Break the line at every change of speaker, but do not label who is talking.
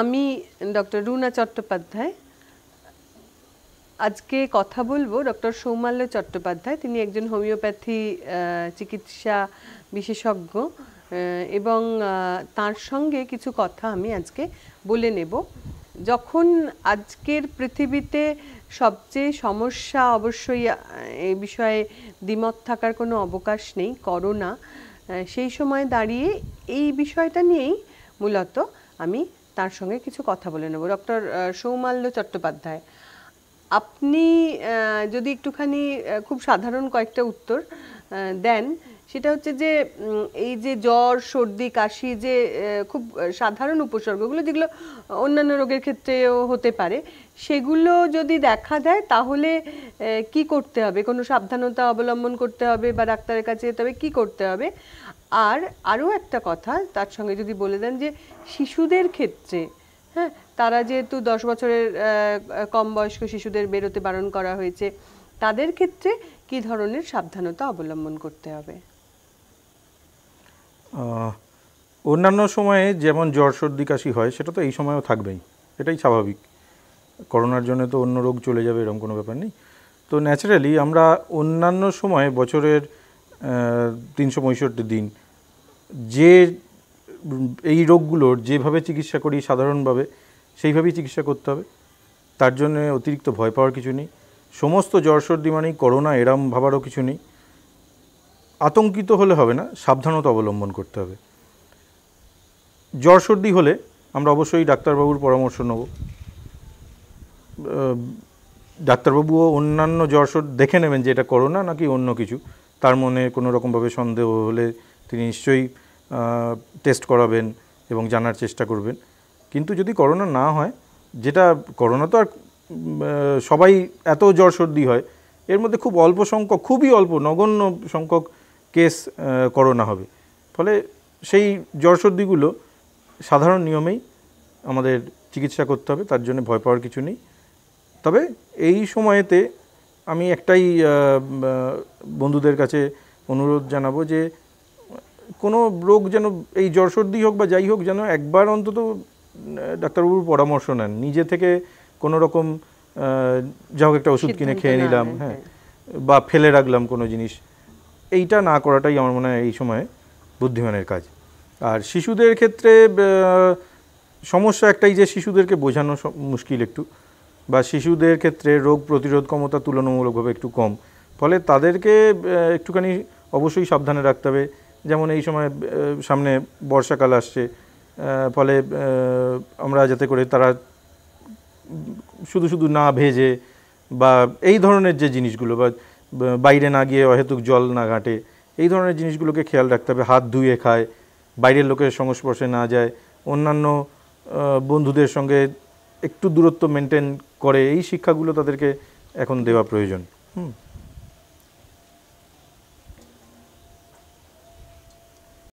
আমি ডক্টর রুনা চট্টোপাধ্যায় আজকে কথা বলবো ডক্টর সৌমাল্য চট্টোপাধ্যায় তিনি একজন হোমিওপ্যাথি চিকিৎসা বিশেষজ্ঞ এবং তার সঙ্গে কিছু কথা আমি আজকে বলে নেব যখন আজকের পৃথিবীতে সবচেয়ে সমস্যা অবশ্যই এ বিষয়ে দ্বিমত থাকার কোনো অবকাশ নেই করোনা সেই সময় দাঁড়িয়ে এই বিষয়টা নিয়েই মূলত আমি তার সঙ্গে কিছু কথা বলে নেব ডক্টর সৌমাল্য চট্টোপাধ্যায় আপনি যদি একটুখানি খুব সাধারণ কয়েকটা উত্তর দেন সেটা হচ্ছে যে এই যে জ্বর সর্দি কাশি যে খুব সাধারণ উপসর্গগুলো যেগুলো অন্যান্য রোগের ক্ষেত্রেও হতে পারে সেগুলো যদি দেখা দেয় তাহলে কি করতে হবে কোনো সাবধানতা অবলম্বন করতে হবে বা ডাক্তারের কাছে যেতে হবে কী করতে হবে আর আরও একটা কথা তার সঙ্গে যদি বলে দেন যে শিশুদের ক্ষেত্রে হ্যাঁ তারা যেহেতু দশ বছরের কম বয়স্ক শিশুদের বেরোতে বারণ করা হয়েছে তাদের ক্ষেত্রে কি ধরনের সাবধানতা অবলম্বন করতে হবে
অন্যান্য সময়ে যেমন জ্বর সর্দি কাশি হয় সেটা তো এই সময়েও থাকবেই এটাই স্বাভাবিক করোনার জন্য তো অন্য রোগ চলে যাবে এরকম কোনো ব্যাপার নেই তো ন্যাচারালি আমরা অন্যান্য সময়ে বছরের তিনশো পঁয়ষট্টি দিন যে এই রোগগুলোর যেভাবে চিকিৎসা করি সাধারণভাবে সেইভাবেই চিকিৎসা করতে হবে তার জন্য অতিরিক্ত ভয় পাওয়ার কিছু নেই সমস্ত জ্বর সর্দি মানেই করোনা এরম ভাবারও কিছু নেই আতঙ্কিত হলে হবে না সাবধানতা অবলম্বন করতে হবে জ্বর সর্দি হলে আমরা অবশ্যই ডাক্তারবাবুর পরামর্শ নেব ডাক্তারবাবুও অন্যান্য জ্বর সর্দি দেখে নেবেন যে এটা করোনা নাকি অন্য কিছু তার মনে কোনো রকমভাবে সন্দেহ হলে তিনি নিশ্চয়ই টেস্ট করাবেন এবং জানার চেষ্টা করবেন কিন্তু যদি করোনা না হয় যেটা করোনা তো আর সবাই এত জ্বর সর্দি হয় এর মধ্যে খুব অল্প সংখ্যক খুবই অল্প নগণ্য সংখ্যক কেস করোনা হবে ফলে সেই জ্বর সর্দিগুলো সাধারণ নিয়মেই আমাদের চিকিৎসা করতে হবে তার জন্য ভয় পাওয়ার কিছু নেই তবে এই সময়েতে আমি একটাই বন্ধুদের কাছে অনুরোধ জানাবো যে কোনো রোগ যেন এই জ্বর সর্দি হোক বা যাই হোক যেন একবার অন্তত ডাক্তারবাবুর পরামর্শ নেন নিজে থেকে কোনো রকম যা হোক একটা ওষুধ কিনে খেয়ে নিলাম হ্যাঁ, হ্যাঁ বা ফেলে রাখলাম কোনো জিনিস এইটা না করাটাই আমার মনে হয় এই সময়ে বুদ্ধিমানের কাজ আর শিশুদের ক্ষেত্রে সমস্যা একটাই যে শিশুদেরকে বোঝানো মুশকিল একটু বা শিশুদের ক্ষেত্রে রোগ প্রতিরোধ ক্ষমতা তুলনামূলকভাবে একটু কম ফলে তাদেরকে একটুখানি অবশ্যই সাবধানে রাখতে হবে যেমন এই সময় সামনে বর্ষাকাল আসছে ফলে আমরা যাতে করে তারা শুধু শুধু না ভেজে বা এই ধরনের যে জিনিসগুলো বা বাইরে না গিয়ে অহেতুক জল না ঘাটে এই ধরনের জিনিসগুলোকে খেয়াল রাখতে হবে হাত ধুয়ে খায় বাইরের লোকের সংস্পর্শে না যায় অন্যান্য বন্ধুদের সঙ্গে একটু দূরত্ব মেনটেন করে এই শিক্ষাগুলো তাদেরকে এখন দেওয়া প্রয়োজন হুম